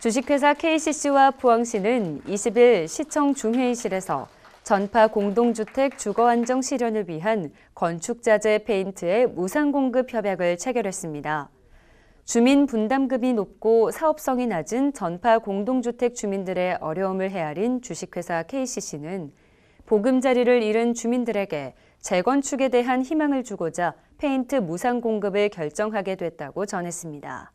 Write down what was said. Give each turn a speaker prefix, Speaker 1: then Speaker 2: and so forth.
Speaker 1: 주식회사 KCC와 부왕시는 20일 시청 중회의실에서 전파 공동주택 주거안정 실현을 위한 건축자재 페인트의 무상공급 협약을 체결했습니다. 주민 분담금이 높고 사업성이 낮은 전파 공동주택 주민들의 어려움을 헤아린 주식회사 KCC는 보금자리를 잃은 주민들에게 재건축에 대한 희망을 주고자 페인트 무상 공급을 결정하게 됐다고 전했습니다.